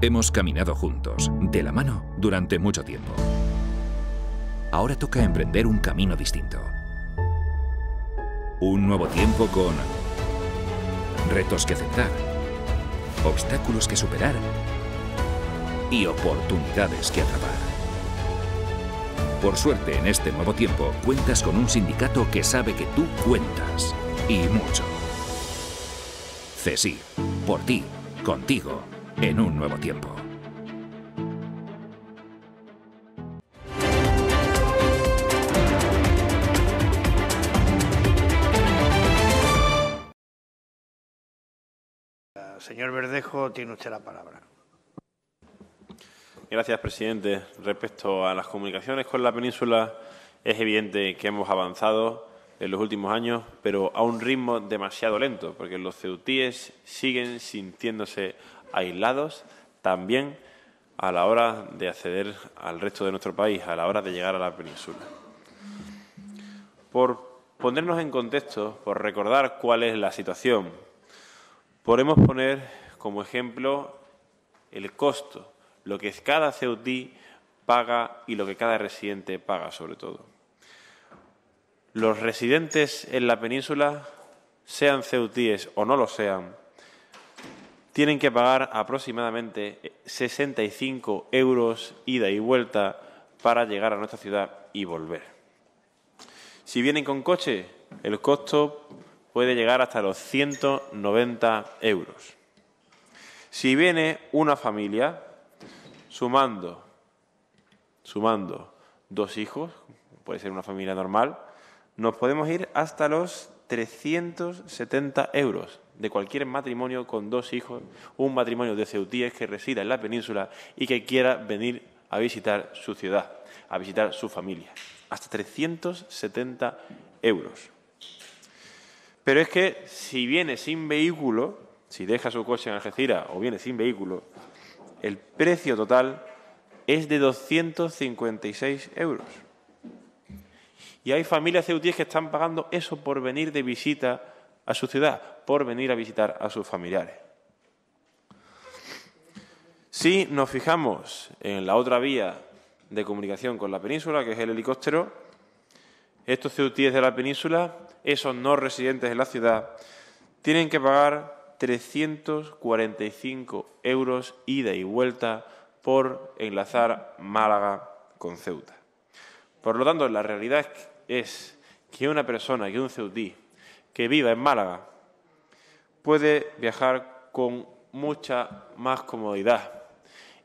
Hemos caminado juntos, de la mano, durante mucho tiempo. Ahora toca emprender un camino distinto. Un nuevo tiempo con retos que aceptar, obstáculos que superar y oportunidades que atrapar. Por suerte, en este nuevo tiempo, cuentas con un sindicato que sabe que tú cuentas. Y mucho. CESI. Por ti. Contigo en un nuevo tiempo. Señor Verdejo, tiene usted la palabra. Gracias, presidente. Respecto a las comunicaciones con la península, es evidente que hemos avanzado en los últimos años, pero a un ritmo demasiado lento, porque los ceutíes siguen sintiéndose aislados también a la hora de acceder al resto de nuestro país, a la hora de llegar a la península. Por ponernos en contexto, por recordar cuál es la situación, podemos poner como ejemplo el costo, lo que cada ceutí paga y lo que cada residente paga sobre todo. Los residentes en la península, sean ceutíes o no lo sean, tienen que pagar aproximadamente 65 eh, euros ida y vuelta para llegar a nuestra ciudad y volver. Si vienen con coche, el costo puede llegar hasta los 190 euros. Si viene una familia, sumando, sumando dos hijos, puede ser una familia normal, nos podemos ir hasta los 370 euros de cualquier matrimonio con dos hijos, un matrimonio de ceutíes que resida en la península y que quiera venir a visitar su ciudad, a visitar su familia. Hasta 370 euros. Pero es que si viene sin vehículo, si deja su coche en Algeciras o viene sin vehículo, el precio total es de 256 euros. Y hay familias ceutíes que están pagando eso por venir de visita a su ciudad por venir a visitar a sus familiares. Si nos fijamos en la otra vía de comunicación con la península, que es el helicóptero, estos ceutíes de la península, esos no residentes de la ciudad, tienen que pagar 345 euros ida y vuelta por enlazar Málaga con Ceuta. Por lo tanto, la realidad es que una persona, que un ceutí, que viva en Málaga puede viajar con mucha más comodidad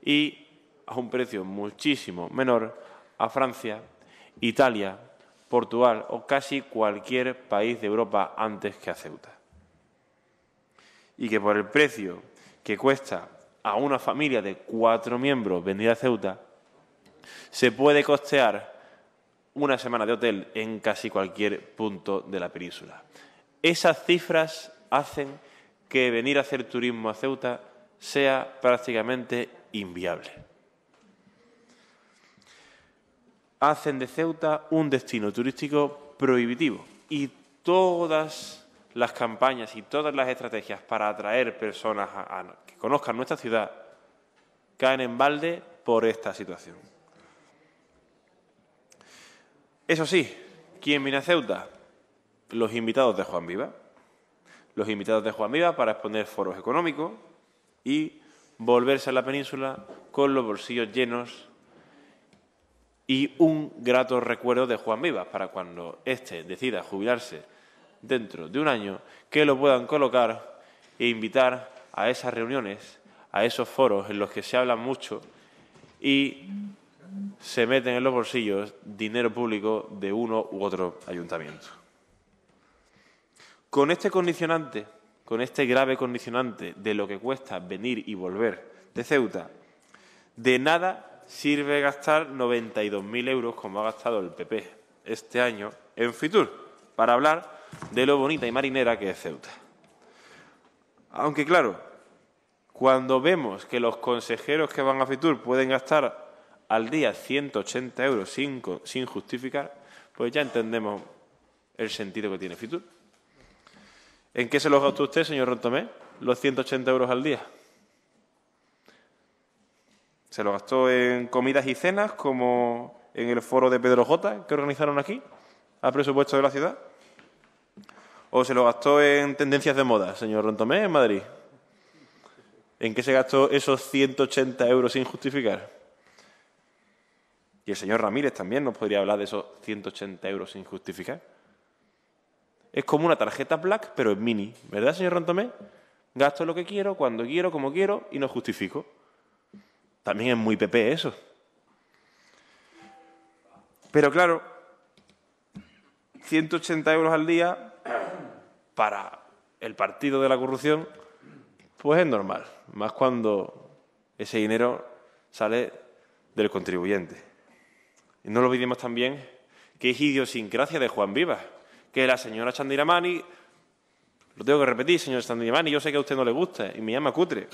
y a un precio muchísimo menor a Francia, Italia, Portugal o casi cualquier país de Europa antes que a Ceuta. Y que por el precio que cuesta a una familia de cuatro miembros vendida a Ceuta, se puede costear una semana de hotel en casi cualquier punto de la península. Esas cifras hacen que venir a hacer turismo a Ceuta sea prácticamente inviable. Hacen de Ceuta un destino turístico prohibitivo y todas las campañas y todas las estrategias para atraer personas a, que conozcan nuestra ciudad caen en balde por esta situación. Eso sí, ¿quién viene a Ceuta? los invitados de Juan Viva. Los invitados de Juan Viva para exponer foros económicos y volverse a la península con los bolsillos llenos y un grato recuerdo de Juan Viva para cuando éste decida jubilarse dentro de un año, que lo puedan colocar e invitar a esas reuniones, a esos foros en los que se habla mucho y se meten en los bolsillos dinero público de uno u otro ayuntamiento. Con este condicionante, con este grave condicionante de lo que cuesta venir y volver de Ceuta, de nada sirve gastar 92.000 euros como ha gastado el PP este año en Fitur, para hablar de lo bonita y marinera que es Ceuta. Aunque claro, cuando vemos que los consejeros que van a Fitur pueden gastar al día 180 euros sin, sin justificar, pues ya entendemos el sentido que tiene Fitur. ¿En qué se los gastó usted, señor Rontomé? Los 180 euros al día. Se lo gastó en comidas y cenas, como en el foro de Pedro J que organizaron aquí, a presupuesto de la ciudad. ¿O se lo gastó en tendencias de moda, señor Rontomé, en Madrid? ¿En qué se gastó esos 180 euros sin justificar? Y el señor Ramírez también nos podría hablar de esos 180 euros sin justificar. Es como una tarjeta Black, pero es mini. ¿Verdad, señor Rontomé? Gasto lo que quiero, cuando quiero, como quiero y no justifico. También es muy PP eso. Pero claro, 180 euros al día para el partido de la corrupción, pues es normal. Más cuando ese dinero sale del contribuyente. Y no lo olvidemos también que es idiosincrasia de Juan Vivas que la señora Chandiramani, lo tengo que repetir, señor Chandiramani, yo sé que a usted no le gusta y me llama cutre,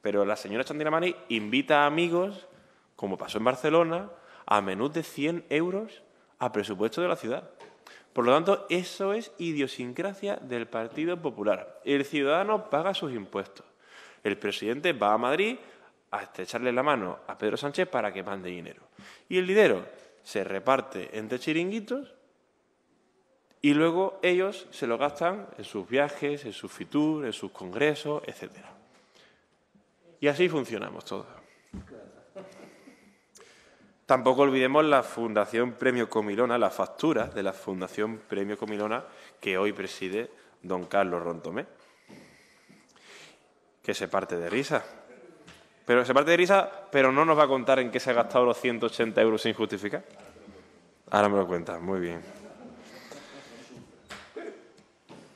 pero la señora Chandiramani invita a amigos, como pasó en Barcelona, a menús de 100 euros a presupuesto de la ciudad. Por lo tanto, eso es idiosincrasia del Partido Popular. El ciudadano paga sus impuestos. El presidente va a Madrid a estrecharle la mano a Pedro Sánchez para que mande dinero. Y el dinero se reparte entre chiringuitos y luego ellos se lo gastan en sus viajes, en sus fitur, en sus congresos, etc. Y así funcionamos todos. Tampoco olvidemos la Fundación Premio Comilona, la factura de la Fundación Premio Comilona que hoy preside don Carlos Rontomé, que se parte de risa. Pero se parte de risa, pero no nos va a contar en qué se ha gastado los 180 euros sin justificar. Ahora me lo cuenta. muy bien.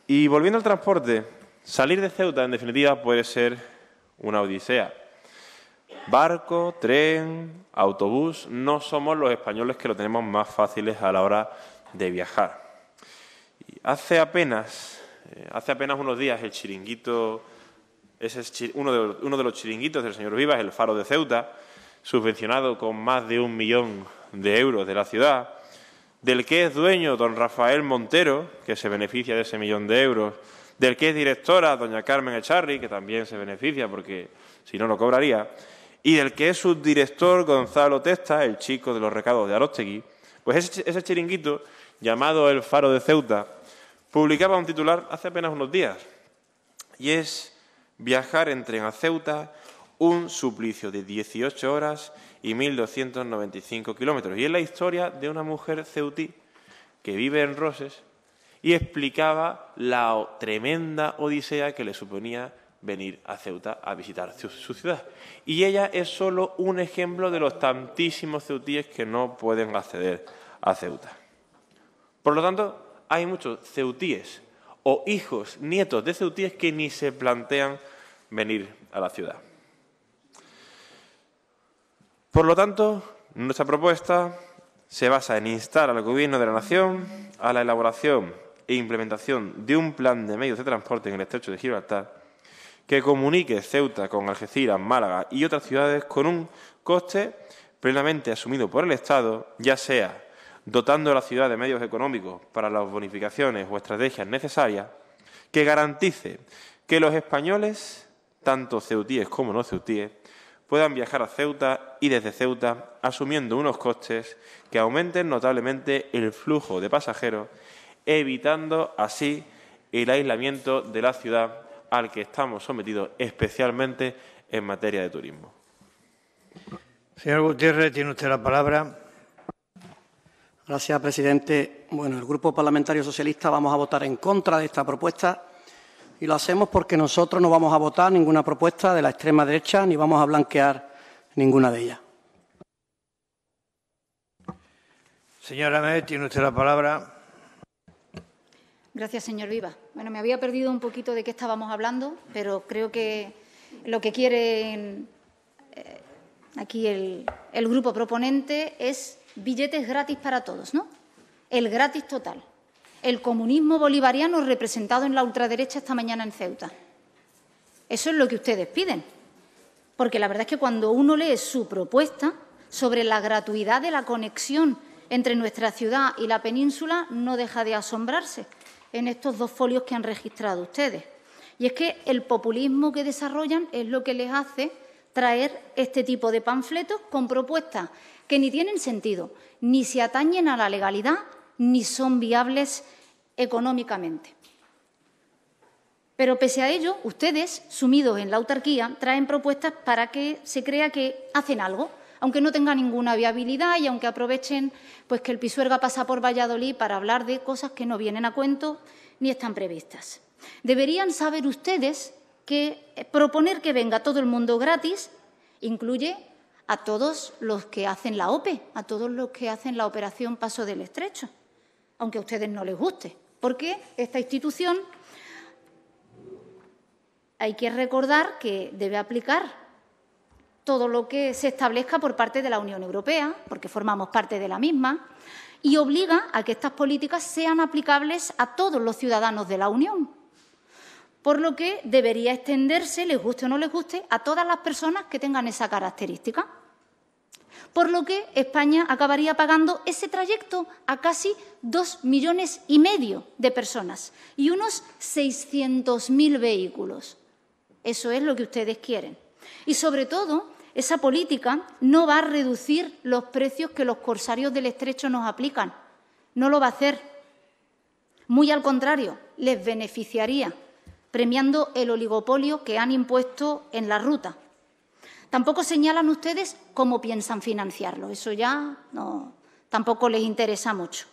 Y volviendo al transporte, salir de Ceuta, en definitiva, puede ser una odisea. Barco, tren, autobús, no somos los españoles que lo tenemos más fáciles a la hora de viajar. hace apenas, eh, hace apenas unos días, el chiringuito, uno, de, uno de los chiringuitos del señor Vivas, el Faro de Ceuta, subvencionado con más de un millón de euros de la ciudad, del que es dueño don Rafael Montero, que se beneficia de ese millón de euros, del que es directora doña Carmen Echarri, que también se beneficia porque si no lo cobraría, y del que es subdirector Gonzalo Testa, el chico de los recados de Arostegui, pues ese, ese chiringuito, llamado El Faro de Ceuta, publicaba un titular hace apenas unos días, y es Viajar en tren a Ceuta, un suplicio de 18 horas y 1.295 kilómetros. Y es la historia de una mujer ceutí que vive en Roses y explicaba la tremenda odisea que le suponía venir a Ceuta a visitar su, su, ciudad. Y ella es solo un ejemplo de los tantísimos ceutíes que no pueden acceder a Ceuta. Por lo tanto, hay muchos ceutíes o hijos, nietos de ceutíes que ni se plantean venir a la ciudad. Por lo tanto, nuestra propuesta se basa en instar al Gobierno de la Nación a la elaboración e implementación de un plan de medios de transporte en el estrecho de Gibraltar que comunique Ceuta con Algeciras, Málaga y otras ciudades con un coste plenamente asumido por el Estado, ya sea dotando a la ciudad de medios económicos para las bonificaciones o estrategias necesarias, que garantice que los españoles, tanto ceutíes como no ceutíes, puedan viajar a Ceuta y desde Ceuta, asumiendo unos costes que aumenten notablemente el flujo de pasajeros, evitando así el aislamiento de la ciudad al que estamos sometidos, especialmente en materia de turismo. Señor Gutiérrez, tiene usted la palabra. Gracias, presidente. Bueno, el Grupo Parlamentario Socialista vamos a votar en contra de esta propuesta y lo hacemos porque nosotros no vamos a votar ninguna propuesta de la extrema derecha ni vamos a blanquear ninguna de ellas. Señora Med, tiene usted la palabra. Gracias, señor Viva. Bueno, me había perdido un poquito de qué estábamos hablando, pero creo que lo que quiere eh, aquí el grupo proponente es billetes gratis para todos, ¿no? El gratis total el comunismo bolivariano representado en la ultraderecha esta mañana en Ceuta. Eso es lo que ustedes piden. Porque la verdad es que cuando uno lee su propuesta sobre la gratuidad de la conexión entre nuestra ciudad y la península, no deja de asombrarse en estos dos folios que han registrado ustedes. Y es que el populismo que desarrollan es lo que les hace traer este tipo de panfletos con propuestas que ni tienen sentido, ni se atañen a la legalidad, ni son viables económicamente. Pero pese a ello, ustedes, sumidos en la autarquía, traen propuestas para que se crea que hacen algo, aunque no tenga ninguna viabilidad y aunque aprovechen pues que el Pisuerga pasa por Valladolid para hablar de cosas que no vienen a cuento ni están previstas. Deberían saber ustedes que eh, proponer que venga todo el mundo gratis incluye a todos los que hacen la OPE, a todos los que hacen la operación Paso del Estrecho aunque a ustedes no les guste, porque esta institución hay que recordar que debe aplicar todo lo que se establezca por parte de la Unión Europea, porque formamos parte de la misma, y obliga a que estas políticas sean aplicables a todos los ciudadanos de la Unión, por lo que debería extenderse, les guste o no les guste, a todas las personas que tengan esa característica por lo que España acabaría pagando ese trayecto a casi dos millones y medio de personas y unos 600.000 vehículos. Eso es lo que ustedes quieren. Y sobre todo, esa política no va a reducir los precios que los corsarios del estrecho nos aplican. No lo va a hacer. Muy al contrario, les beneficiaría, premiando el oligopolio que han impuesto en la ruta Tampoco señalan ustedes cómo piensan financiarlo. Eso ya no, tampoco les interesa mucho.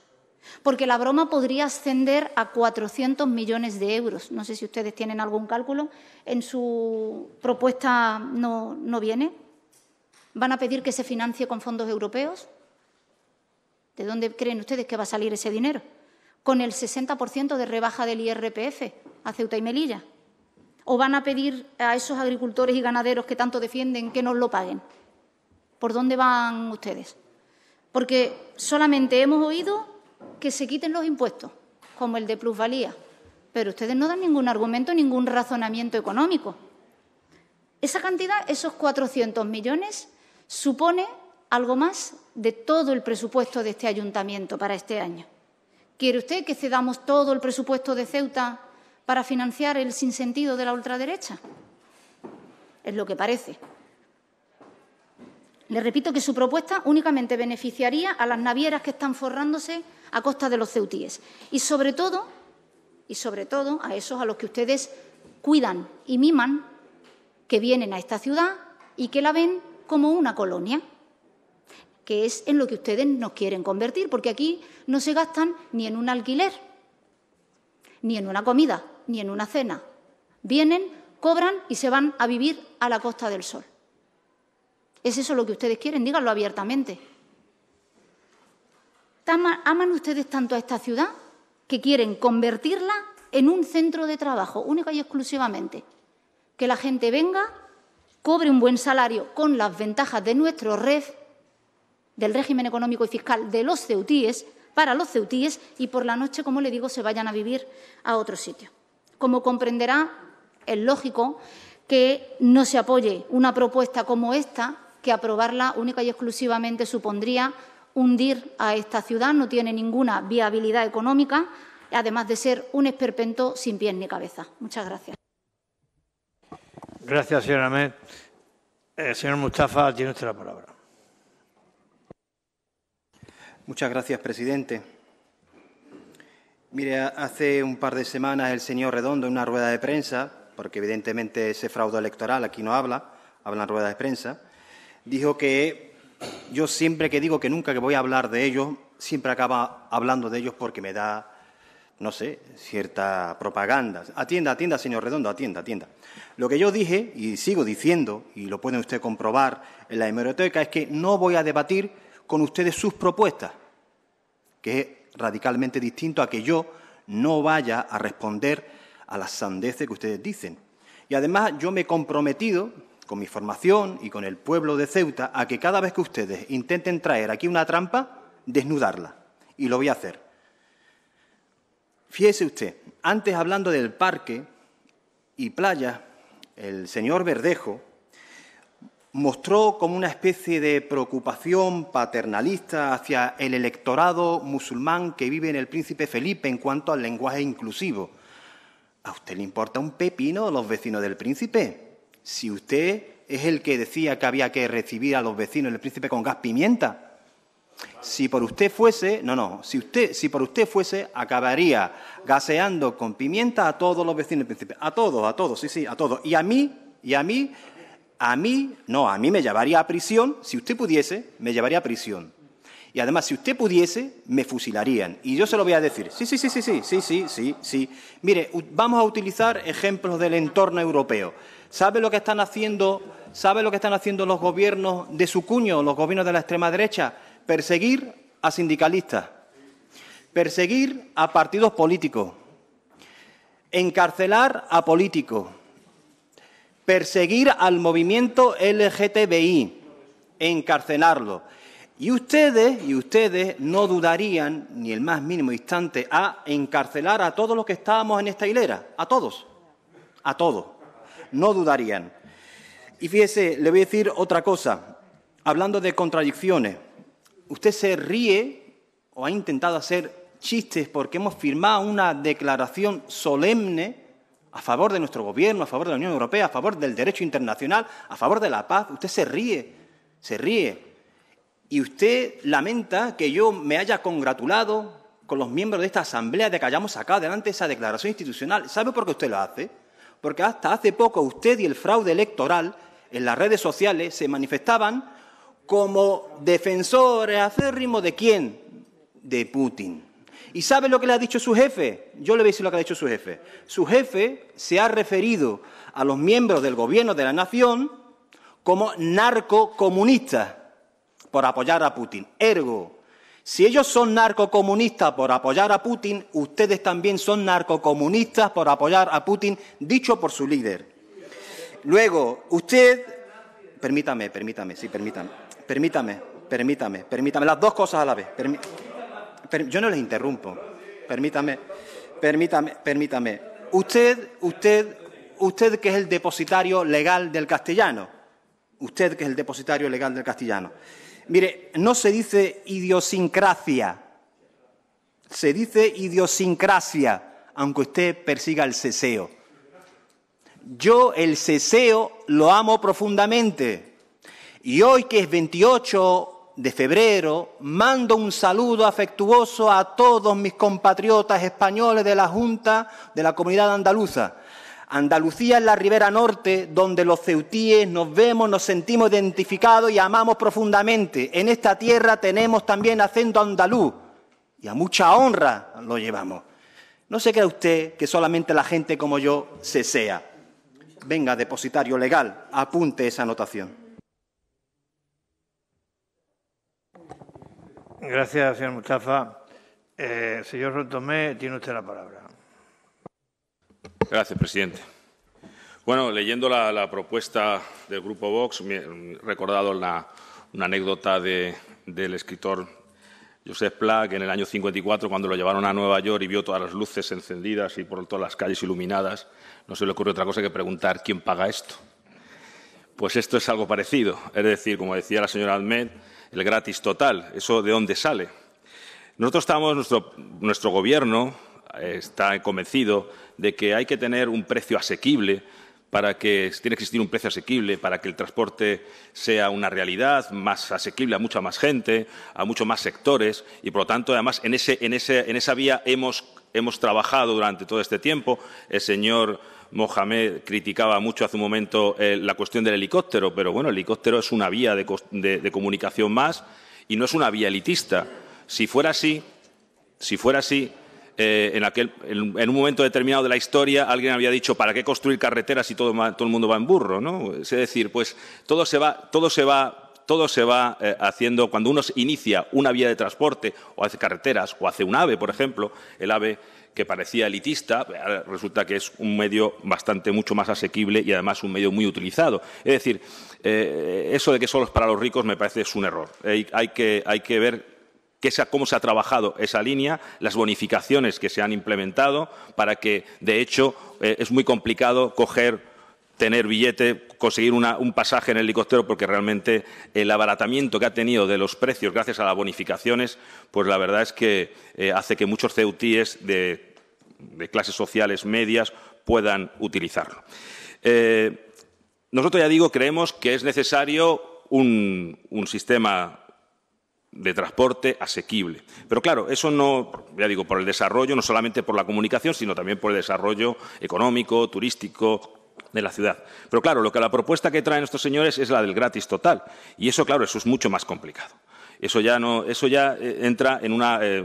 Porque la broma podría ascender a 400 millones de euros. No sé si ustedes tienen algún cálculo. En su propuesta no, no viene. ¿Van a pedir que se financie con fondos europeos? ¿De dónde creen ustedes que va a salir ese dinero? Con el 60% de rebaja del IRPF a Ceuta y Melilla. ¿O van a pedir a esos agricultores y ganaderos que tanto defienden que nos lo paguen? ¿Por dónde van ustedes? Porque solamente hemos oído que se quiten los impuestos, como el de plusvalía, pero ustedes no dan ningún argumento, ningún razonamiento económico. Esa cantidad, esos 400 millones, supone algo más de todo el presupuesto de este ayuntamiento para este año. ¿Quiere usted que cedamos todo el presupuesto de Ceuta para financiar el sinsentido de la ultraderecha. Es lo que parece. Le repito que su propuesta únicamente beneficiaría a las navieras que están forrándose a costa de los ceutíes y sobre todo y sobre todo a esos a los que ustedes cuidan y miman que vienen a esta ciudad y que la ven como una colonia, que es en lo que ustedes nos quieren convertir, porque aquí no se gastan ni en un alquiler, ni en una comida, ni en una cena. Vienen, cobran y se van a vivir a la Costa del Sol. ¿Es eso lo que ustedes quieren? Díganlo abiertamente. Aman ustedes tanto a esta ciudad que quieren convertirla en un centro de trabajo, única y exclusivamente. Que la gente venga, cobre un buen salario con las ventajas de nuestro red, del régimen económico y fiscal de los ceutíes, para los ceutíes y por la noche, como le digo, se vayan a vivir a otro sitio. Como comprenderá, es lógico que no se apoye una propuesta como esta, que aprobarla única y exclusivamente supondría hundir a esta ciudad, no tiene ninguna viabilidad económica, además de ser un esperpento sin pies ni cabeza. Muchas gracias. Gracias, señora Med. Eh, señor Mustafa, tiene usted la palabra. Muchas gracias, presidente. Mire, hace un par de semanas el señor Redondo, en una rueda de prensa, porque evidentemente ese fraude electoral aquí no habla, habla en rueda de prensa, dijo que yo siempre que digo que nunca que voy a hablar de ellos, siempre acaba hablando de ellos porque me da, no sé, cierta propaganda. Atienda, atienda, señor Redondo, atienda, atienda. Lo que yo dije, y sigo diciendo, y lo pueden usted comprobar en la hemeroteca, es que no voy a debatir con ustedes sus propuestas, que radicalmente distinto a que yo no vaya a responder a las sandeces que ustedes dicen. Y además yo me he comprometido con mi formación y con el pueblo de Ceuta a que cada vez que ustedes intenten traer aquí una trampa, desnudarla. Y lo voy a hacer. Fíjese usted, antes hablando del parque y playa, el señor Verdejo mostró como una especie de preocupación paternalista hacia el electorado musulmán que vive en el príncipe Felipe en cuanto al lenguaje inclusivo. ¿A usted le importa un pepino los vecinos del príncipe? Si usted es el que decía que había que recibir a los vecinos del príncipe con gas pimienta. Si por usted fuese, no, no, si, usted, si por usted fuese, acabaría gaseando con pimienta a todos los vecinos del príncipe. A todos, a todos, sí, sí, a todos. Y a mí, y a mí a mí, no, a mí me llevaría a prisión, si usted pudiese, me llevaría a prisión. Y además, si usted pudiese, me fusilarían. Y yo se lo voy a decir. Sí, sí, sí, sí, sí, sí, sí, sí, sí. Mire, vamos a utilizar ejemplos del entorno europeo. ¿Sabe lo que están haciendo, sabe lo que están haciendo los gobiernos de su cuño, los gobiernos de la extrema derecha? Perseguir a sindicalistas, perseguir a partidos políticos, encarcelar a políticos perseguir al movimiento LGTBI, encarcelarlo. Y ustedes, y ustedes no dudarían ni el más mínimo instante a encarcelar a todos los que estábamos en esta hilera, a todos, a todos, no dudarían. Y fíjese, le voy a decir otra cosa, hablando de contradicciones. Usted se ríe o ha intentado hacer chistes porque hemos firmado una declaración solemne a favor de nuestro gobierno, a favor de la Unión Europea, a favor del derecho internacional, a favor de la paz. Usted se ríe, se ríe. Y usted lamenta que yo me haya congratulado con los miembros de esta Asamblea de que hayamos sacado adelante esa declaración institucional. ¿Sabe por qué usted lo hace? Porque hasta hace poco usted y el fraude electoral en las redes sociales se manifestaban como defensores acérrimos de quién? De Putin. ¿Y sabe lo que le ha dicho su jefe? Yo le voy a decir lo que ha dicho su jefe. Su jefe se ha referido a los miembros del gobierno de la nación como narcocomunistas por apoyar a Putin. Ergo, si ellos son narcocomunistas por apoyar a Putin, ustedes también son narcocomunistas por apoyar a Putin, dicho por su líder. Luego, usted, permítame, permítame, sí, permítame, permítame, permítame, permítame, las dos cosas a la vez yo no les interrumpo. Permítame, permítame, permítame. Usted, usted, usted que es el depositario legal del castellano. Usted que es el depositario legal del castellano. Mire, no se dice idiosincrasia. Se dice idiosincrasia, aunque usted persiga el ceseo. Yo el ceseo lo amo profundamente. Y hoy que es 28 de febrero, mando un saludo afectuoso a todos mis compatriotas españoles de la Junta de la Comunidad Andaluza. Andalucía es la ribera norte donde los ceutíes nos vemos, nos sentimos identificados y amamos profundamente. En esta tierra tenemos también acento andaluz y a mucha honra lo llevamos. No se crea usted que solamente la gente como yo se sea. Venga, depositario legal, apunte esa anotación. Gracias, señor Mustafa. Eh, señor Rotomé, tiene usted la palabra. Gracias, presidente. Bueno, leyendo la, propuesta del Grupo Vox, me he recordado una anécdota del escritor Joseph Pla, que en el año 54, cuando lo llevaron a Nueva York y vio todas las luces encendidas y por todas las calles iluminadas, no se le ocurre otra cosa que preguntar quién paga esto. Pues esto es algo parecido. Es decir, como decía la señora Ahmed, el gratis total. ¿Eso de dónde sale? Nosotros estamos, nuestro, gobierno eh, está convencido de que hay que tener un precio asequible para que tiene que existir un precio asequible, para que el transporte sea una realidad más asequible a mucha más gente, a muchos más sectores y, por lo tanto, además, en, ese, en, ese, en esa vía hemos, hemos trabajado durante todo este tiempo. El señor Mohamed criticaba mucho hace un momento eh, la cuestión del helicóptero, pero bueno, el helicóptero es una vía de, comunicación más y no es una vía elitista. Si fuera así, si fuera así, eh, en, un momento determinado de la historia alguien había dicho ¿para qué construir carreteras si todo, el mundo va en burro? Es decir, pues todo se va, todo se va, todo se va eh, haciendo cuando uno inicia una vía de transporte o hace carreteras o hace un AVE, por ejemplo, el AVE que parecía elitista, resulta que es un medio bastante mucho más asequible y además un medio muy utilizado. Es decir, eh, eso de que solo es para los ricos me parece un error. hay, que, ver cómo se ha trabajado esa línea, las bonificaciones que se han implementado, para que, de hecho, eh, es muy complicado coger tener billete, conseguir un pasaje en el helicóptero, porque realmente el abaratamiento que ha tenido de los precios gracias a las bonificaciones, pues la verdad es que eh, hace que muchos ceutíes de, clases sociales medias puedan utilizarlo. Eh, nosotros ya digo, creemos que es necesario un sistema de transporte asequible. Pero claro, eso no, ya digo, por el desarrollo, no solamente por la comunicación, sino también por el desarrollo económico, turístico, de la ciudad. Pero claro, lo que la propuesta que traen estos señores es la del gratis total. Y eso, claro, eso es mucho más complicado. Eso ya, eh, entra en una, eh,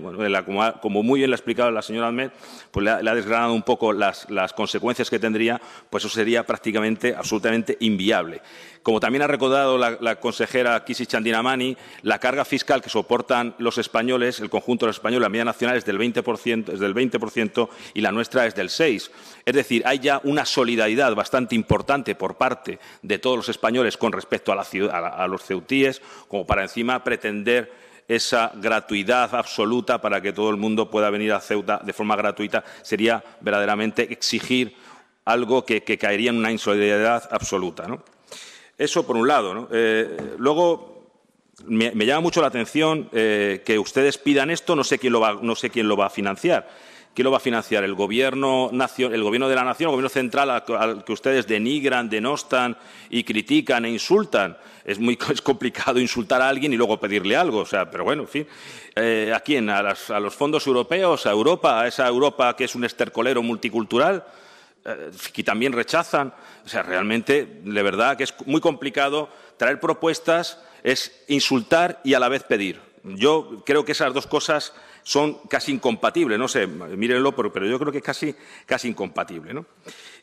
como, muy bien lo ha explicado la señora Ahmed, pues le ha, desgranado un poco las, consecuencias que tendría, pues eso sería prácticamente absolutamente inviable. Como también ha recordado la, consejera Kisi Chandinamani, la carga fiscal que soportan los españoles, el conjunto de los españoles, la media nacional es del 20%, del 20% y la nuestra es del 6%. Es decir, hay ya una solidaridad bastante importante por parte de todos los españoles con respecto a los ceutíes, como para encima pretender esa gratuidad absoluta para que todo el mundo pueda venir a Ceuta de forma gratuita sería verdaderamente exigir algo que, caería en una insolidaridad absoluta. Eso por un lado. Eh, luego, me, llama mucho la atención eh, que ustedes pidan esto, no no sé quién lo va a financiar. ¿Quién lo va a financiar? ¿El gobierno, de la nación, el gobierno central al, que ustedes denigran, denostan y critican e insultan? Es muy complicado insultar a alguien y luego pedirle algo. O sea, pero bueno, en fin. Eh, ¿A quién? ¿A, los fondos europeos? ¿A Europa? ¿A esa Europa que es un estercolero multicultural? que eh, también rechazan. O sea, realmente, de verdad, que es muy complicado traer propuestas, es insultar y a la vez pedir. Yo creo que esas dos cosas son casi incompatibles. No sé, mírenlo, pero yo creo que es casi, casi incompatible. ¿no?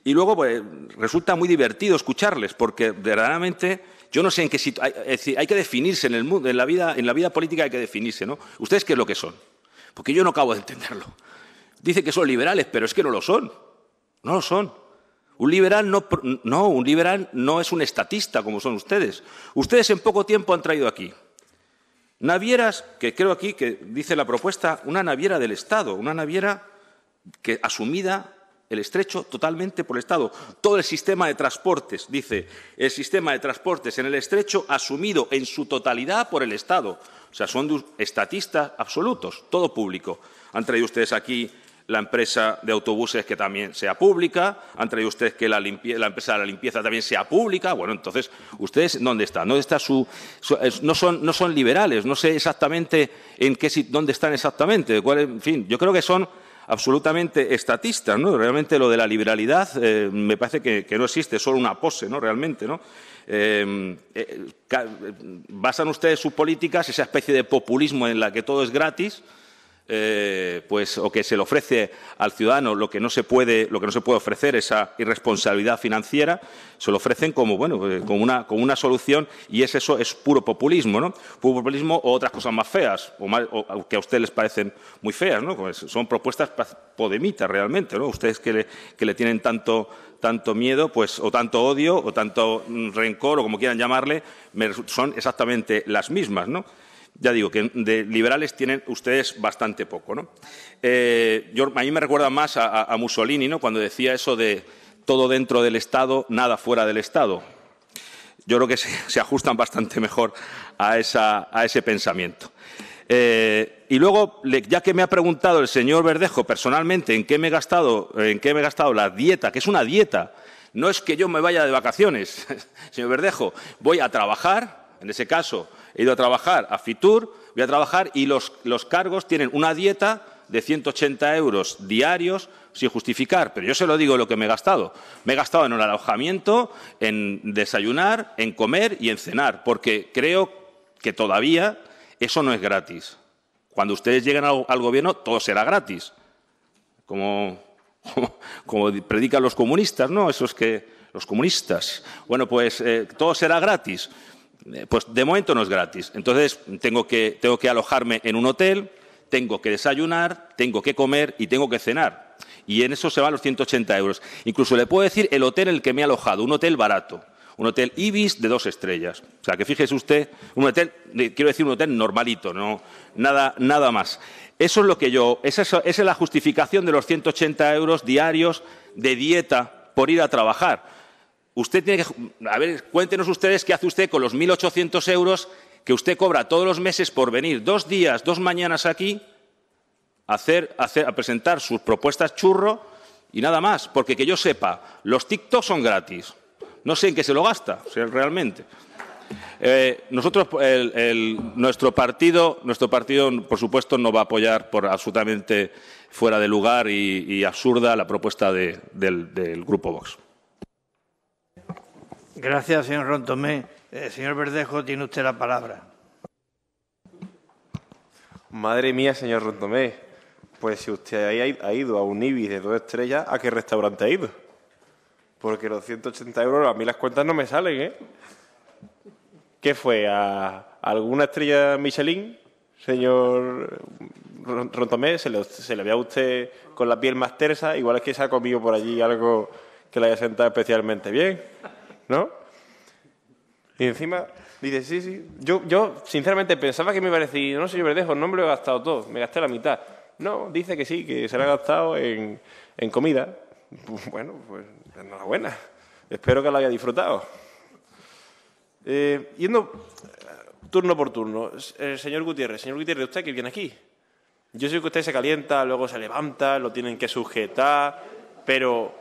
Y luego pues, resulta muy divertido escucharles, porque verdaderamente yo no sé en qué situación. Hay, que definirse en, el, en, la vida, en la vida política, hay que definirse. ¿no? ¿Ustedes qué es lo que son? Porque yo no acabo de entenderlo. Dice que son liberales, pero es que no lo son. No lo son. Un liberal no, no, un liberal no es un estatista como son ustedes. Ustedes en poco tiempo han traído aquí Navieras, que creo aquí que dice la propuesta, una naviera del Estado, una naviera que asumida el estrecho totalmente por el Estado. Todo el sistema de transportes, dice, el sistema de transportes en el estrecho asumido en su totalidad por el Estado. O sea, son estatistas absolutos, todo público. Han traído ustedes aquí la empresa de autobuses que también sea pública, han traído ustedes que la, empresa de la limpieza también sea pública. Bueno, entonces, ¿ustedes dónde están? ¿Dónde está su, no, son, liberales, no sé exactamente en qué, dónde están exactamente. Cuál, en fin, yo creo que son absolutamente estatistas, ¿no? Realmente lo de la liberalidad eh, me parece que, no existe, solo una pose, ¿no? Realmente, ¿no? Em, eh, basan ustedes sus políticas, esa especie de populismo en la que todo es gratis, eh, pues, o que se le ofrece al ciudadano lo que no se puede, lo que no se puede ofrecer, esa irresponsabilidad financiera, se lo ofrecen como, bueno, eh, como, una, como una solución y es eso, es puro populismo, ¿no? Puro populismo o otras cosas más feas, o, que a ustedes les parecen muy feas, ¿no? Pues son propuestas podemitas realmente, ¿no? Ustedes que le, que le tienen tanto, miedo, pues, o tanto odio, o tanto mm, rencor, o como quieran llamarle, son exactamente las mismas, ¿no? ya digo que de liberales tienen ustedes bastante poco. ¿no? Eh, a mí me recuerda más a, Mussolini cuando decía eso de todo dentro del Estado, nada fuera del Estado. Yo creo que se, ajustan bastante mejor a, esa, a ese pensamiento. Eh, y luego, ya que me ha preguntado el señor Verdejo personalmente en qué me he gastado, en qué me he gastado la dieta, que es una dieta, no es que yo me vaya de vacaciones, señor Verdejo, voy a trabajar, en ese caso he ido a trabajar a Fitur, voy a trabajar y los, cargos tienen una dieta de 180 euros diarios sin justificar, pero yo se lo digo lo que me he gastado. Me he gastado en un alojamiento, en desayunar, en comer y en cenar, porque creo que todavía eso no es gratis. Cuando ustedes lleguen al, gobierno, todo será gratis. Como, predican los comunistas, ¿no? es que. Los comunistas. Bueno, pues eh, todo será gratis. Eh, pues de momento no es gratis. Entonces tengo que, alojarme en un hotel, tengo que desayunar, tengo que comer y tengo que cenar. Y en eso se van los 180 euros. Incluso le puedo decir el hotel en el que me he alojado, un hotel barato un hotel Ibis de dos estrellas. O sea, que fíjese usted, un hotel, eh, quiero decir, un hotel normalito, no nada, nada más. Eso es lo que yo, es, esa es la justificación de los 180 euros diarios de dieta por ir a trabajar. Usted tiene que. A ver, cuéntenos ustedes qué hace usted con los 1.800 euros que usted cobra todos los meses por venir dos días, dos mañanas aquí a, hacer, presentar sus propuestas churro y nada más. Porque que yo sepa, los TikTok son gratis. No sé en qué se lo gasta, realmente. Eh, nosotros, nuestro, partido, nuestro partido, por supuesto, no va a apoyar por absolutamente fuera de lugar y, absurda la propuesta del Grupo Vox. Gracias, señor Rontomé. Eh, señor Verdejo, tiene usted la palabra. Madre mía, señor Rontomé. Pues si usted ha ido a un Ibis de dos estrellas, ¿a qué restaurante ha ido? Porque los 180 euros, a mí las cuentas no me salen, ¿eh? ¿Qué fue? ¿A alguna estrella Michelin? Señor Rontomé, ¿se le, se le ve a usted con la piel más tersa, igual es que se ha comido por allí algo que le haya sentado especialmente bien. ¿no? Y encima dice, sí, sí. Yo, yo sinceramente pensaba que me iba a decir, no, señor Verdejo, no me lo he gastado todo, me gasté la mitad. No, dice que sí, que se lo ha gastado en, en comida. Bueno, pues enhorabuena. Espero que lo haya disfrutado. Eh, yendo eh, turno por turno, eh, señor Gutiérrez, señor Gutiérrez, usted que viene aquí. Yo sé que usted se calienta, luego se levanta, lo tienen que sujetar, pero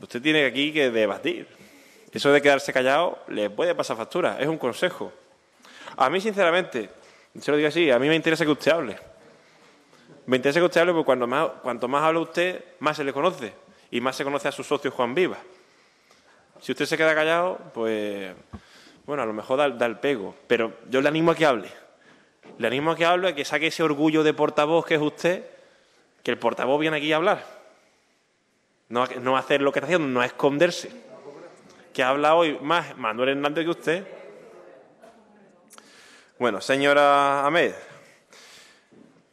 usted tiene aquí que debatir. Eso de quedarse callado le puede pasar factura, es un consejo. A mí, sinceramente, se lo digo así, a mí me interesa que usted hable. Me interesa que usted hable porque cuanto más habla usted, más se le conoce. Y más se conoce a su socio Juan Viva. Si usted se queda callado, pues, bueno, a lo mejor da, el pego. Pero yo le animo a que hable. Le animo a que hable, a que saque ese orgullo de portavoz que es usted, que el portavoz viene aquí a hablar. No, no hacer lo que está haciendo, no a esconderse que habla hoy más Manuel Hernández que usted. Bueno, señora Ahmed,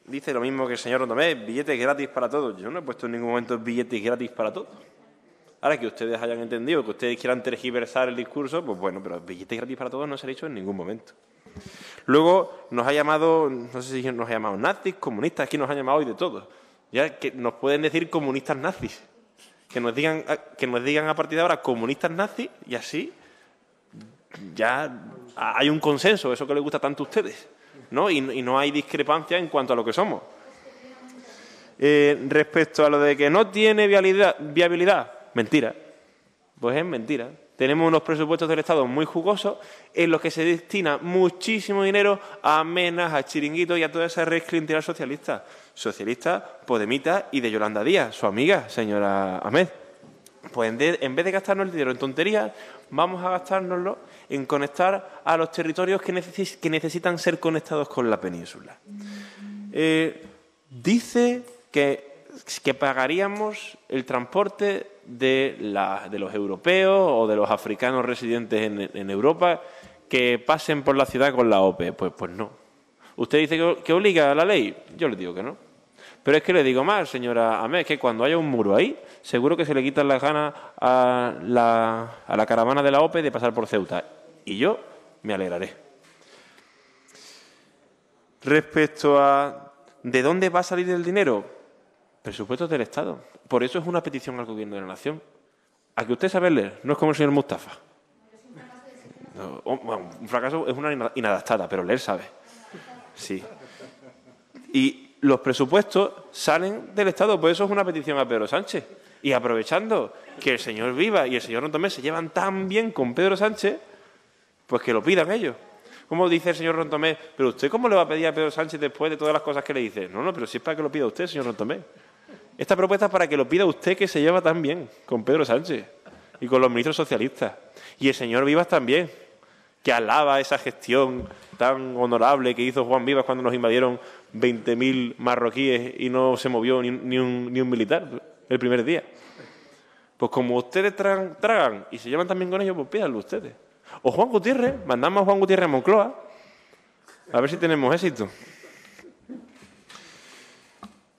dice lo mismo que el señor Domé. billetes gratis para todos. Yo no he puesto en ningún momento billetes gratis para todos. Ahora que ustedes hayan entendido, que ustedes quieran tergiversar el discurso, pues bueno, pero billetes gratis para todos no se ha dicho en ningún momento. Luego nos ha llamado, no sé si nos ha llamado nazis, comunistas, aquí nos han llamado hoy de todos. Ya que nos pueden decir comunistas nazis que nos digan, ah, que nos digan a partir de ahora comunistas nazis y así ya hay un consenso, eso que les gusta tanto a ustedes, ¿no? Y, no hay discrepancia en cuanto a lo que somos. Eh, respecto a lo de que no tiene viabilidad, mentira. Pues es mentira. Tenemos unos presupuestos del Estado muy jugosos en los que se destina muchísimo dinero a amenas, a chiringuitos y a toda esa red clientelar socialista. Socialista, Podemita y de Yolanda Díaz, su amiga, señora Ahmed. Pues en, vez de gastarnos el dinero en tonterías, vamos a gastárnoslo en conectar a los territorios que, necesitan ser conectados con la península. Eh, dice que, que pagaríamos el transporte de, los europeos o de los africanos residentes en, Europa que pasen por la ciudad con la OPE. Pues, pues no. Usted dice que, obliga a la ley. Yo le digo que no. Pero es que le digo más, señora Amé, que cuando haya un muro ahí, seguro que se le quitan las ganas a la, a la caravana de la OPE de pasar por Ceuta. Y yo me alegraré. Respecto a de dónde va a salir el dinero, Presupuestos del Estado. Por eso es una petición al Gobierno de la Nación. A que usted sabe leer, no es como el señor Mustafa. Oh, un fracaso es una inadaptada, pero leer sabe. Sí. Y los presupuestos salen del Estado, por pues eso es una petición a Pedro Sánchez. Y aprovechando que el señor Viva y el señor Rontomé se llevan tan bien con Pedro Sánchez, pues que lo pidan ellos. Como dice el señor Rontomé, pero usted cómo le va a pedir a Pedro Sánchez después de todas las cosas que le dice? No, no, pero si es para que lo pida usted, señor Rontomé. Esta propuesta es para que lo pida usted que se lleva tan bien con Pedro Sánchez y con los ministros socialistas. Y el señor Vivas también, que alaba esa gestión tan honorable que hizo Juan Vivas cuando nos invadieron 20.000 marroquíes y no se movió ni, un, militar el primer día. Pues como ustedes tragan, y se llevan también con ellos, pues pídanlo ustedes. O Juan Gutiérrez, mandamos a Juan Gutiérrez a Moncloa, a ver si tenemos éxito.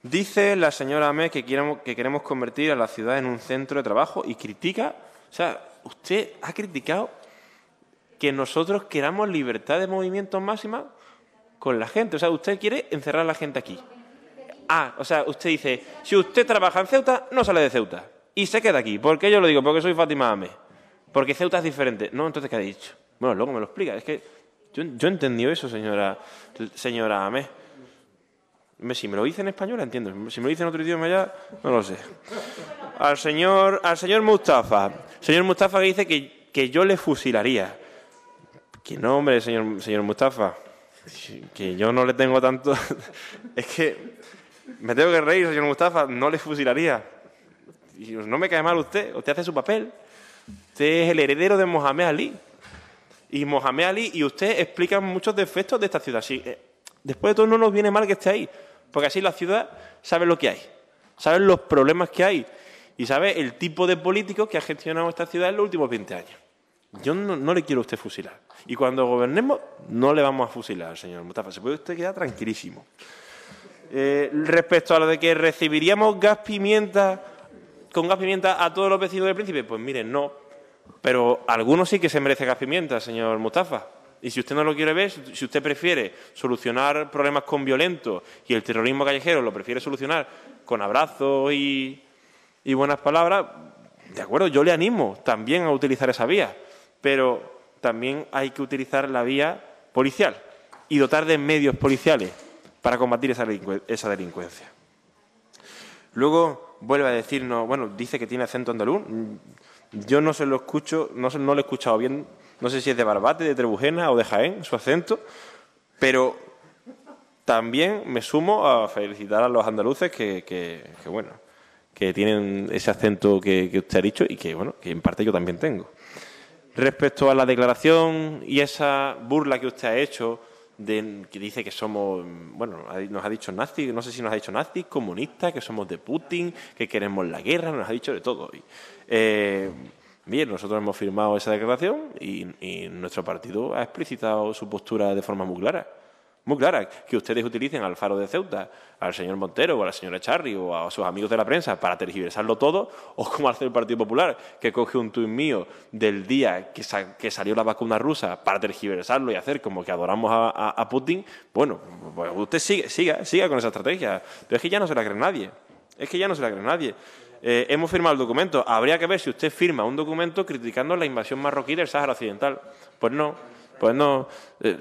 Dice la señora Amé que, que queremos convertir a la ciudad en un centro de trabajo y critica, o sea, usted ha criticado que nosotros queramos libertad de movimiento máxima con la gente. O sea, usted quiere encerrar a la gente aquí. Ah, o sea, usted dice, si usted trabaja en Ceuta, no sale de Ceuta. Y se queda aquí. ¿Por qué yo lo digo? Porque soy Fátima Ame. Porque Ceuta es diferente. No, entonces, ¿qué ha dicho? Bueno, luego me lo explica. Es que yo, yo entendí eso, señora, señora si me lo dice en español, entiendo. Si me lo dice en otro idioma ya, no lo sé. Al señor, al señor Mustafa. Señor Mustafa que dice que, yo le fusilaría. Que nombre señor, señor Mustafa. Que yo no le tengo tanto... es que me tengo que reír, señor Mustafa. No le fusilaría. No me cae mal usted. Usted hace su papel. Usted es el heredero de Mohamed Ali. Y Mohamed Ali y usted explican muchos defectos de esta ciudad. Sí, eh, Después de todo, no nos viene mal que esté ahí, porque así la ciudad sabe lo que hay, sabe los problemas que hay y sabe el tipo de político que ha gestionado esta ciudad en los últimos 20 años. Yo no, le quiero a usted fusilar. Y cuando gobernemos, no le vamos a fusilar, señor Mustafa. Se puede usted quedar tranquilísimo. Eh, respecto a lo de que recibiríamos gas pimienta, con gas pimienta a todos los vecinos del Príncipe, pues miren, no. Pero algunos sí que se merece gas pimienta, señor mutafa. Y si usted no lo quiere ver, si usted prefiere solucionar problemas con violentos y el terrorismo callejero lo prefiere solucionar con abrazos y, buenas palabras, de acuerdo, yo le animo también a utilizar esa vía, pero también hay que utilizar la vía policial y dotar de medios policiales para combatir esa, esa delincuencia. Luego vuelve a decirnos, bueno, dice que tiene acento andaluz. Mm, yo no se lo escucho, no, no lo he escuchado bien no sé si es de Barbate, de Trebujena o de Jaén, su acento, pero también me sumo a felicitar a los andaluces que, bueno, que tienen ese acento que, usted ha dicho y que, bueno, que en parte yo también tengo. Respecto a la declaración y esa burla que usted ha hecho, que dice que somos, bueno, nos ha dicho nazi, no sé si nos ha dicho nazi comunista que somos de Putin, que queremos la guerra, nos ha dicho de todo. Eh, Bien, nosotros hemos firmado esa declaración y, nuestro partido ha explicitado su postura de forma muy clara muy clara, que ustedes utilicen al Faro de Ceuta, al señor Montero o a la señora Charri o a sus amigos de la prensa para tergiversarlo todo, o como hace el Partido Popular, que coge un tuit mío del día que, que, salió la vacuna rusa para tergiversarlo y hacer como que adoramos a, Putin, bueno, pues usted siga, siga con esa estrategia, pero es que ya no se la cree nadie, es que ya no se la cree nadie. Eh, hemos firmado el documento. Habría que ver si usted firma un documento criticando la invasión marroquí del Sáhara Occidental. Pues no, pues no. Eh,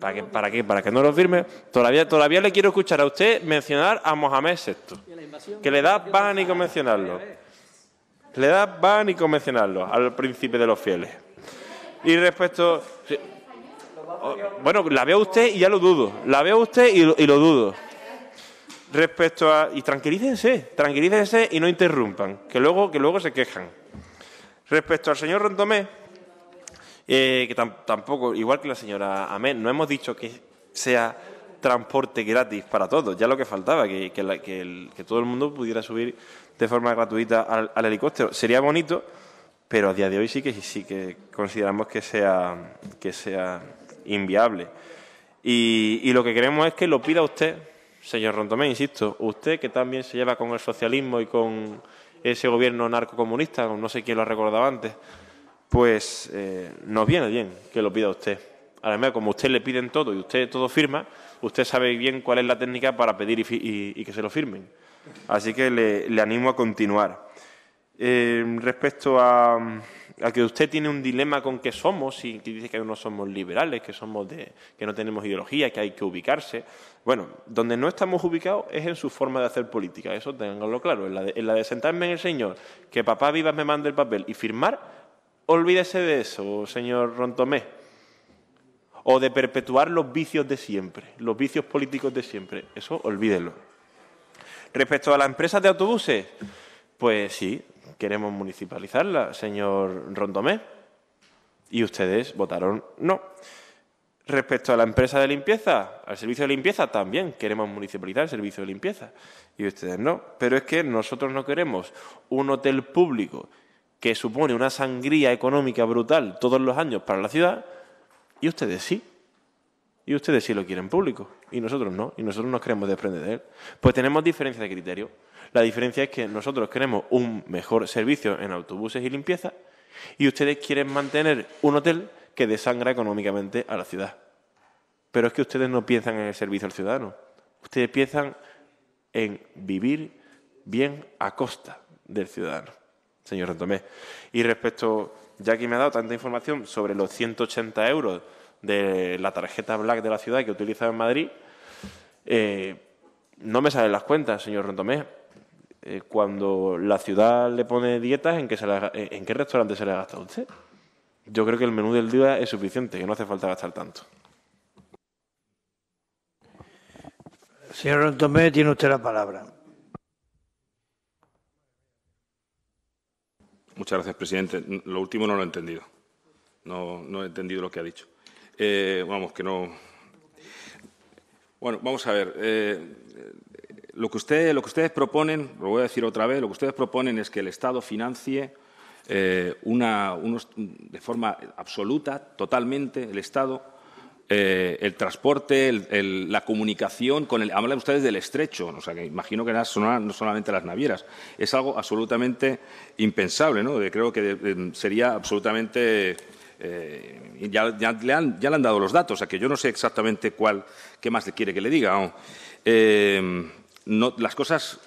¿para, qué, ¿Para qué? ¿Para que no lo firme? Todavía, todavía le quiero escuchar a usted mencionar a Mohamed VI, que le da pánico mencionarlo. Le da pánico mencionarlo al príncipe de los fieles. Y respecto... Oh, bueno, la veo usted y ya lo dudo. La veo usted y lo dudo respecto a... Y tranquilícense, tranquilícense y no interrumpan, que luego, que luego se quejan. Respecto al señor Rondomé, eh, que tampoco, igual que la señora Amén, no hemos dicho que sea transporte gratis para todos, ya lo que faltaba, que, que, todo el mundo pudiera subir de forma gratuita al, helicóptero. Sería bonito, pero a día de hoy sí que sí que consideramos que sea, que sea inviable. Y, y lo que queremos es que lo pida usted Señor Rondomé, insisto, usted que también se lleva con el socialismo y con ese gobierno narcocomunista, no sé quién lo ha recordado antes, pues eh, nos viene bien que lo pida usted. Además, como usted le piden todo y usted todo firma, usted sabe bien cuál es la técnica para pedir y, que se lo firmen. Así que le, animo a continuar. Eh, respecto a, al que usted tiene un dilema con qué somos y que dice que no somos liberales, que somos de, que no tenemos ideología, que hay que ubicarse. Bueno, donde no estamos ubicados es en su forma de hacer política, eso tenganlo claro. En la, de, sentarme en el señor, que papá viva me mande el papel y firmar, olvídese de eso, señor Rontomé. O de perpetuar los vicios de siempre, los vicios políticos de siempre. Eso olvídelo. Respecto a las empresas de autobuses, pues sí, queremos municipalizarla, señor Rondomé. Y ustedes votaron no. Respecto a la empresa de limpieza, al servicio de limpieza también queremos municipalizar el servicio de limpieza y ustedes no. Pero es que nosotros no queremos un hotel público que supone una sangría económica brutal todos los años para la ciudad y ustedes sí. Y ustedes sí lo quieren público y nosotros no. Y nosotros nos queremos desprender de él. Pues tenemos diferencia de criterio. La diferencia es que nosotros queremos un mejor servicio en autobuses y limpieza y ustedes quieren mantener un hotel que desangra económicamente a la ciudad. Pero es que ustedes no piensan en el servicio al ciudadano. Ustedes piensan en vivir bien a costa del ciudadano, señor Rentomé. Y respecto, ya que me ha dado tanta información sobre los 180 euros de la tarjeta Black de la ciudad que utiliza en Madrid, eh, no me salen las cuentas, señor Rentomé. Eh, cuando la ciudad le pone dietas, eh, ¿en qué, restaurante se le ha gastado usted? Yo creo que el menú del día es suficiente, que no hace falta gastar tanto. Señor Tomé, tiene usted la palabra. Muchas gracias, presidente. Lo último no lo he entendido. No, he entendido lo que ha dicho. Eh, vamos, que no. Bueno, vamos a ver. Lo que, usted, lo que ustedes proponen, lo voy a decir otra vez, lo que ustedes proponen es que el Estado financie eh, una, unos, de forma absoluta, totalmente, el Estado, eh, el transporte, la comunicación con el. Hablan ustedes del estrecho, o sea, que imagino que no solamente las navieras. Es algo absolutamente impensable, ¿no? Creo que sería absolutamente. Eh, ya, le han, dado los datos, o sea, que yo no sé exactamente cuál, qué más le quiere que le diga las, cosas,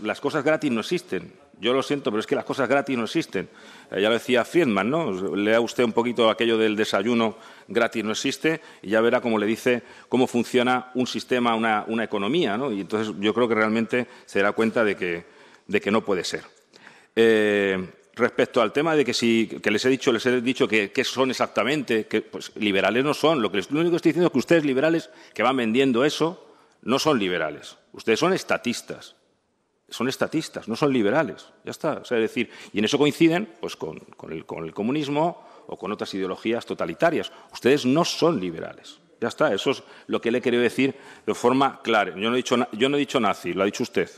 gratis no existen. Yo lo siento, pero es que las cosas gratis no existen. Eh, ya lo decía Friedman, ¿no? Lea usted un poquito aquello del desayuno gratis no existe y ya verá cómo le dice cómo funciona un sistema, una, economía, ¿no? Y entonces yo creo que realmente se dará cuenta de que, no puede ser. Eh, respecto al tema de que les he dicho les he dicho que, son exactamente que pues liberales no son lo lo único que estoy diciendo es que ustedes liberales que van vendiendo eso no son liberales Ustedes son estatistas. Son estatistas, no son liberales. Ya está. O sea, decir, y en eso coinciden pues, con, el, comunismo o con otras ideologías totalitarias. Ustedes no son liberales. Ya está, eso es lo que le he querido decir de forma clara. Yo no, he dicho, yo no he dicho nazi, lo ha dicho usted.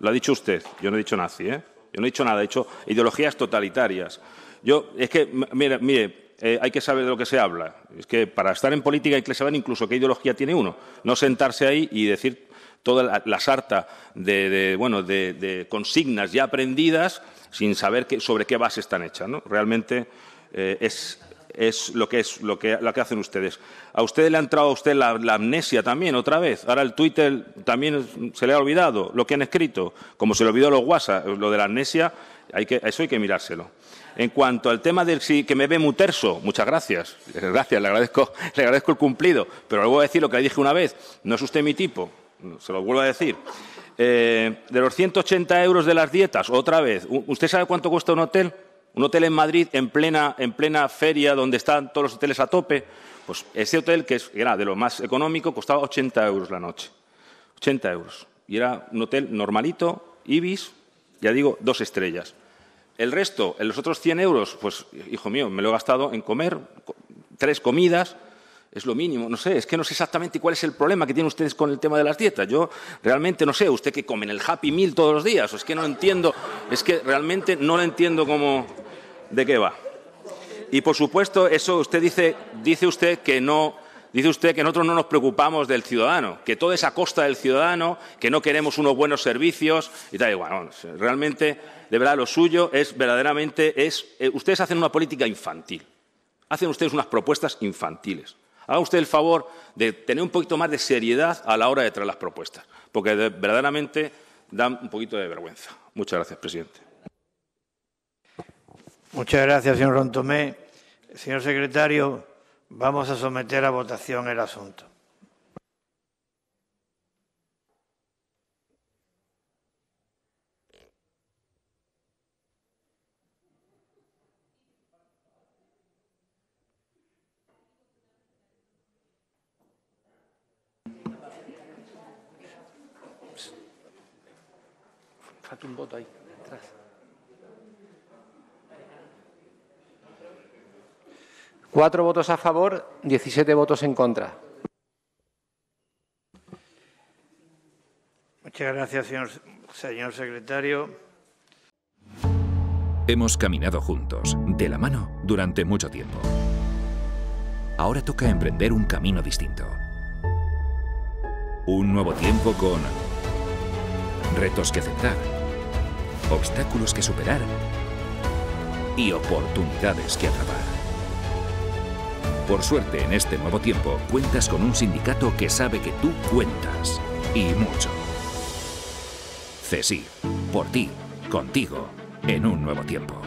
Lo ha dicho usted, yo no he dicho nazi, ¿eh? Yo no he dicho nada, he dicho ideologías totalitarias. Yo, es que, mire, mire eh, hay que saber de lo que se habla. Es que para estar en política hay que saber incluso qué ideología tiene uno. No sentarse ahí y decir toda la, sarta de, bueno, de, consignas ya aprendidas sin saber sobre qué base están hechas. ¿no? Realmente eh, es, lo que es lo que, que hacen ustedes. A usted le ha entrado a usted la, amnesia también otra vez. Ahora el Twitter también se le ha olvidado lo que han escrito, como se le olvidó los WhatsApp, lo de la amnesia, hay eso hay que mirárselo. En cuanto al tema del que me ve muy muchas gracias, gracias, le agradezco, le agradezco el cumplido, pero le voy a decir lo que le dije una vez, no es usted mi tipo se lo vuelvo a decir. Eh, de los 180 euros de las dietas, otra vez. ¿Usted sabe cuánto cuesta un hotel? Un hotel en Madrid, en plena, en plena feria, donde están todos los hoteles a tope. Pues ese hotel, que era de lo más económico, costaba 80 euros la noche. 80 euros. Y era un hotel normalito, Ibis, ya digo, dos estrellas. El resto, en los otros 100 euros, pues, hijo mío, me lo he gastado en comer, tres comidas, es lo mínimo. No sé, es que no sé exactamente cuál es el problema que tienen ustedes con el tema de las dietas. Yo realmente no sé, usted que comen el Happy Meal todos los días, es que no entiendo, es que realmente no lo entiendo cómo, de qué va. Y por supuesto, eso usted dice, dice usted que no, Dice usted que nosotros no nos preocupamos del ciudadano, que todo es a costa del ciudadano, que no queremos unos buenos servicios y tal. Y bueno, realmente, de verdad, lo suyo es verdaderamente eh, ustedes hacen una política infantil. Hacen ustedes unas propuestas infantiles. Haga usted el favor de tener un poquito más de seriedad a la hora de traer las propuestas, porque verdaderamente dan un poquito de vergüenza. Muchas gracias, presidente. Muchas gracias, señor Rontomé. Señor secretario, vamos a someter a votación el asunto. Falta un voto ahí, atrás. Cuatro votos a favor, 17 votos en contra. Muchas gracias, señor, señor secretario. Hemos caminado juntos, de la mano, durante mucho tiempo. Ahora toca emprender un camino distinto. Un nuevo tiempo con retos que aceptar obstáculos que superar y oportunidades que atrapar. Por suerte, en este nuevo tiempo, cuentas con un sindicato que sabe que tú cuentas. Y mucho. CESI. Por ti. Contigo. En un nuevo tiempo.